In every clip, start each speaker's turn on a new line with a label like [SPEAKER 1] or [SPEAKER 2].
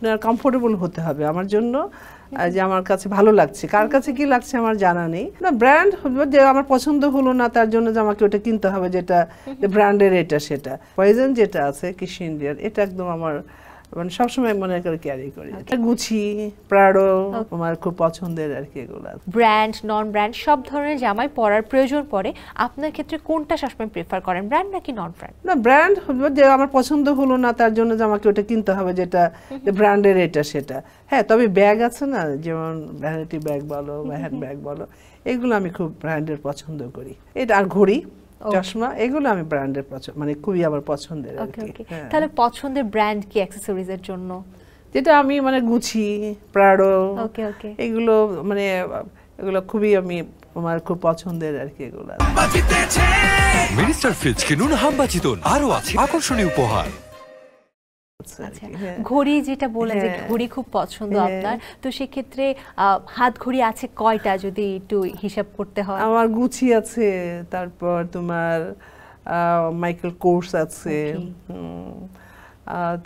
[SPEAKER 1] আপনার কমফোর্টেবল হতে হবে আমার জন্য যে আমার কাছে ভালো লাগছে কার কাছে কি লাগছে আমার জানা নেই না ব্র্যান্ড যে আমার পছন্দ হলো না তার জন্য যে আমাকে ওটা কিনতে হবে যেটা ব্র্যান্ডের এটা সেটা পয়জন যেটা আছে কৃষি ইন্ডিয়ার এটা একদম আমার মানে সবসময় মনে করে ক্যারি করি গুছি প্রাড়ো আমার খুব পছন্দের আর কি এগুলো
[SPEAKER 2] ব্র্যান্ড নন ব্র্যান্ড সব ধরনের জামাই পরার প্রয়োজন পড়ে আপনার ক্ষেত্রে কোনটা সবসময় প্রেফার করেন ব্র্যান্ড নাকি নন ব্র্যান্ড
[SPEAKER 1] না ব্র্যান্ড যে আমার পছন্দ হলো না তার জন্য যে আমাকে ওটা কিনতে হবে যেটা ব্র্যান্ডের এটা সেটা হ্যাঁ তবে ব্যাগ আছে না যেমন ভ্যারাইটি ব্যাগ বলো বা হ্যান্ড ব্যাগ বলো এগুলো আমি খুব ব্র্যান্ডের পছন্দ করি এটা আর ঘড়ি Oh. চশমা এগুলো আমি ব্র্যান্ডের পছন্দ মানে খুবই আমার পছন্দের হ্যাঁ। তাহলে
[SPEAKER 2] পছন্দের ব্র্যান্ড কি অ্যাক্সেসরিজের জন্য
[SPEAKER 1] যেটা আমি মানে গুছি প্রাড়ো এগুলো মানে এগুলো খুবই আমি আমার খুব পছন্দের আর কি এগুলো
[SPEAKER 2] মিনিস্টার ফ্রিজ কিনুন হাম্বাচিতন আরও আছে আকর্ষণীয় উপহার আচ্ছা, ঘড়ি যেটা বলে যে হ্যাঁ। ঘড়ি খুব
[SPEAKER 1] পছন্দ হ্যাঁ। আপনার তো সেক্ষেত্রে হাত ঘড়ি
[SPEAKER 2] আছে কয়টা যদি একটু
[SPEAKER 1] হিসাব করতে হয় আমার গুছি আছে তারপর তোমার মাইকেল কোর্স আছে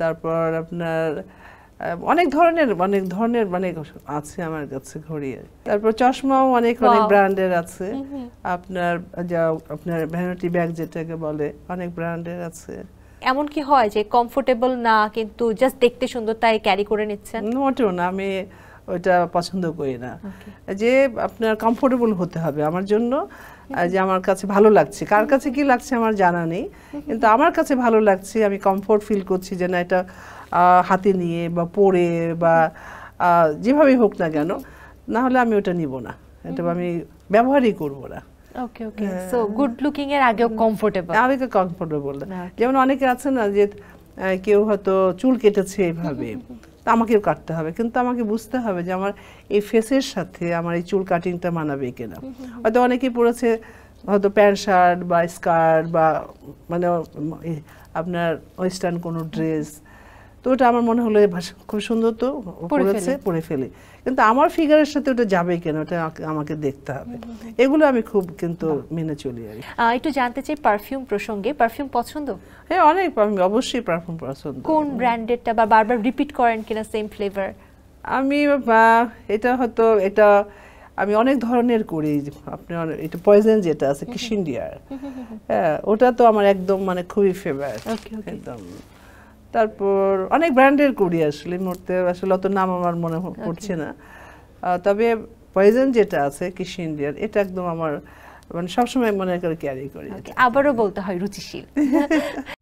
[SPEAKER 1] তারপর আপনার অনেক ধরনের অনেক ধরনের মানে আছে আমার কাছে ঘড়ি তারপর চশমাও অনেক অনেক ব্র্যান্ডের আছে আপনার যা আপনার ভ্যানিটি ব্যাগ যেটাকে বলে অনেক ব্র্যান্ডের আছে
[SPEAKER 2] এমন কি হয় যে কমফোর্টেবল না কিন্তু জাস্ট দেখতে সুন্দর তাই ক্যারি
[SPEAKER 1] করে নিচ্ছেন মোটেও না আমি ওইটা পছন্দ করি না যে আপনার কমফোর্টেবল হতে হবে আমার জন্য যে আমার কাছে ভালো লাগছে কার কাছে কি লাগছে আমার জানা নেই কিন্তু আমার কাছে ভালো লাগছে আমি কমফোর্ট ফিল করছি যে না এটা হাতে নিয়ে বা পরে বা যেভাবেই হোক না কেন না হলে আমি ওটা নিব না এটা mm-hmm. আমি ব্যবহারই করবো না
[SPEAKER 2] okay okay so
[SPEAKER 1] good looking এর আগেও কমফোর্টেবল আগে কমফোর্টেবল যেমন অনেকে আছে না যে কেউ হয়তো চুল কেটেছে এভাবে তা আমাকেও কাটতে হবে কিন্তু আমাকে বুঝতে হবে যে আমার এই ফেসের সাথে আমার এই চুল কাটিংটা মানাবে কিনা mm-hmm. হয়তো অনেকে পড়েছে হয়তো প্যান্ট শার্ট বা স্কার্ট বা মানে আপনার ওয়েস্টার্ন কোনো ড্রেস mm-hmm. তো ওটা আমার মনে হলো খুব সুন্দর তো পড়েছে পড়ে ফেলি কিন্তু আমার ফিগারের সাথে ওটা যাবে কেন ওটা আমাকে দেখতে হবে এগুলো আমি খুব কিন্তু মেনে চলি
[SPEAKER 2] আর একটু জানতে চাই পারফিউম প্রসঙ্গে পারফিউম
[SPEAKER 1] পছন্দ হ্যাঁ অনেক অবশ্যই পারফিউম পছন্দ কোন ব্র্যান্ডেডটা বা বারবার রিপিট করেন কিনা সেম ফ্লেভার আমি এটা হয়তো এটা আমি অনেক ধরনের করি আপনার এটা পয়জন যেটা আছে কিশিন্ডিয়ার হ্যাঁ ওটা তো আমার একদম মানে খুবই ফেভারিট একদম তারপর অনেক ব্র্যান্ডের করি আসলে মুহূর্তে আসলে অত নাম আমার মনে আচ্ছা। পড়ছে না তবে পয়জন যেটা আছে কৃষি ইন্ডিয়ার এটা একদম আমার মানে সবসময় মনে করে ক্যারি করি
[SPEAKER 2] আবারও বলতে হয় রুচিশীল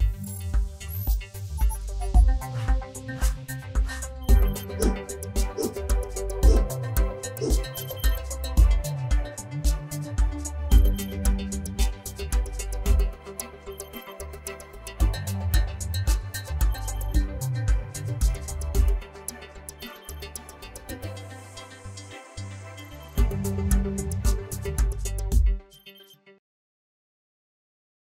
[SPEAKER 2] thank you